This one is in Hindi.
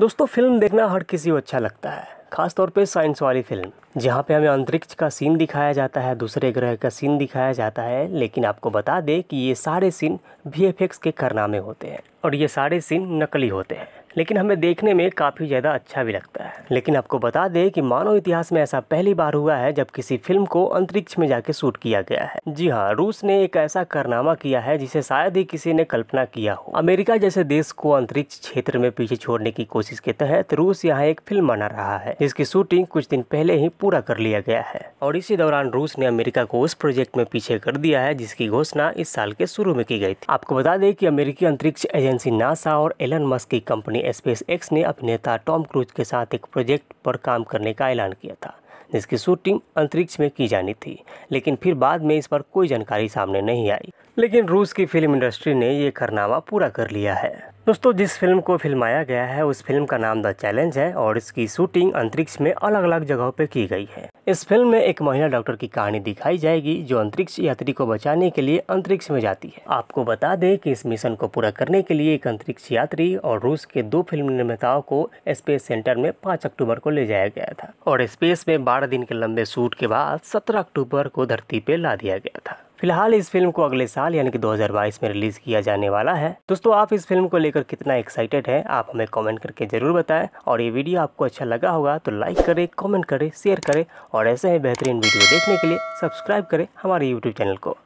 दोस्तों फिल्म देखना हर किसी को अच्छा लगता है खासतौर पे साइंस वाली फिल्म जहाँ पे हमें अंतरिक्ष का सीन दिखाया जाता है दूसरे ग्रह का सीन दिखाया जाता है लेकिन आपको बता दें कि ये सारे सीन वी के करनामे होते हैं और ये सारे सीन नकली होते हैं लेकिन हमें देखने में काफ़ी ज़्यादा अच्छा भी लगता है लेकिन आपको बता दें कि मानव इतिहास में ऐसा पहली बार हुआ है जब किसी फिल्म को अंतरिक्ष में जाके शूट किया गया है जी हाँ रूस ने एक ऐसा कारनामा किया है जिसे शायद ही किसी ने कल्पना किया हो अमेरिका जैसे देश को अंतरिक्ष क्षेत्र में पीछे छोड़ने की कोशिश के तहत रूस यहाँ एक फिल्म बना रहा है जिसकी शूटिंग कुछ दिन पहले ही पूरा कर लिया गया है और इसी दौरान रूस ने अमेरिका को उस प्रोजेक्ट में पीछे कर दिया है जिसकी घोषणा इस साल के शुरू में की गई थी आपको बता दें कि अमेरिकी अंतरिक्ष एजेंसी नासा और एलन मस्क की कंपनी स्पेस एक्स ने अभिनेता टॉम क्रूज के साथ एक प्रोजेक्ट पर काम करने का ऐलान किया था जिसकी शूटिंग अंतरिक्ष में की जानी थी लेकिन फिर बाद में इस पर कोई जानकारी सामने नहीं आई लेकिन रूस की फिल्म इंडस्ट्री ने ये कारनामा पूरा कर लिया है दोस्तों जिस फिल्म को फिल्माया गया है उस फिल्म का नाम द चैलेंज है और इसकी शूटिंग अंतरिक्ष में अलग अलग जगहों पर की गई है इस फिल्म में एक महिला डॉक्टर की कहानी दिखाई जाएगी जो अंतरिक्ष यात्री को बचाने के लिए अंतरिक्ष में जाती है आपको बता दें कि इस मिशन को पूरा करने के लिए एक अंतरिक्ष यात्री और रूस के दो फिल्म निर्माताओं को स्पेस सेंटर में पाँच अक्टूबर को ले जाया गया था और स्पेस में बारह दिन के लंबे शूट के बाद सत्रह अक्टूबर को धरती पे ला दिया गया था फिलहाल इस फिल्म को अगले साल यानी कि 2022 में रिलीज किया जाने वाला है दोस्तों आप इस फिल्म को लेकर कितना एक्साइटेड है आप हमें कमेंट करके जरूर बताएं और ये वीडियो आपको अच्छा लगा होगा तो लाइक करें कमेंट करें शेयर करें और ऐसे ही बेहतरीन वीडियो देखने के लिए सब्सक्राइब करें हमारे यूट्यूब चैनल को